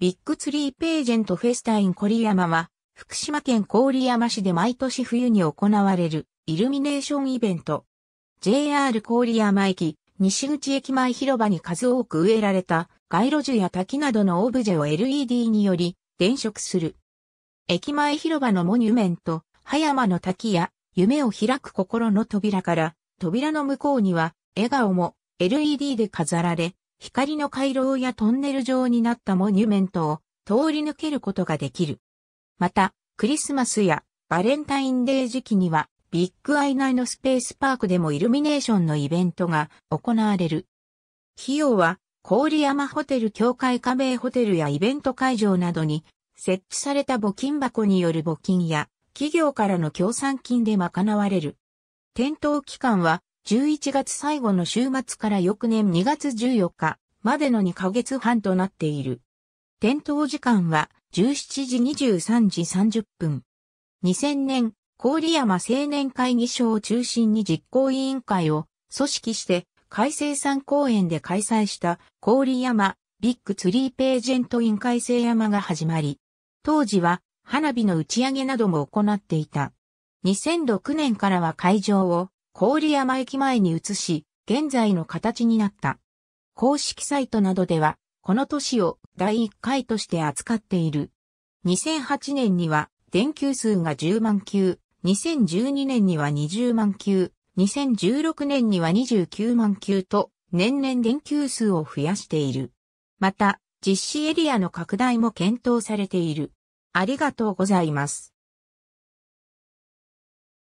ビッグツリーページェントフェスタイン郡山は、福島県郡山市で毎年冬に行われるイルミネーションイベント。JR 郡山駅、西口駅前広場に数多く植えられた街路樹や滝などのオブジェを LED により電飾する。駅前広場のモニュメント、葉山の滝や夢を開く心の扉から扉の向こうには笑顔も LED で飾られ、光の回廊やトンネル状になったモニュメントを通り抜けることができる。また、クリスマスやバレンタインデー時期には、ビッグアイ内のスペースパークでもイルミネーションのイベントが行われる。費用は、郡山ホテル協会加盟ホテルやイベント会場などに設置された募金箱による募金や企業からの協賛金で賄われる。点灯期間は11月最後の週末から翌年2月14日までの2ヶ月半となっている。点灯時間は17時23時30分。2000年、郡山青年会議所を中心に実行委員会を組織して海正山公園で開催した郡山ビッグツリーページェントイン海正山が始まり、当時は花火の打ち上げなども行っていた。2006年からは会場を郡山駅前に移し、現在の形になった。公式サイトなどでは、この都市を第1回として扱っている。2008年には、電球数が10万球、2012年には20万球、2016年には29万球と、年々電球数を増やしている。また、実施エリアの拡大も検討されている。ありがとうございます。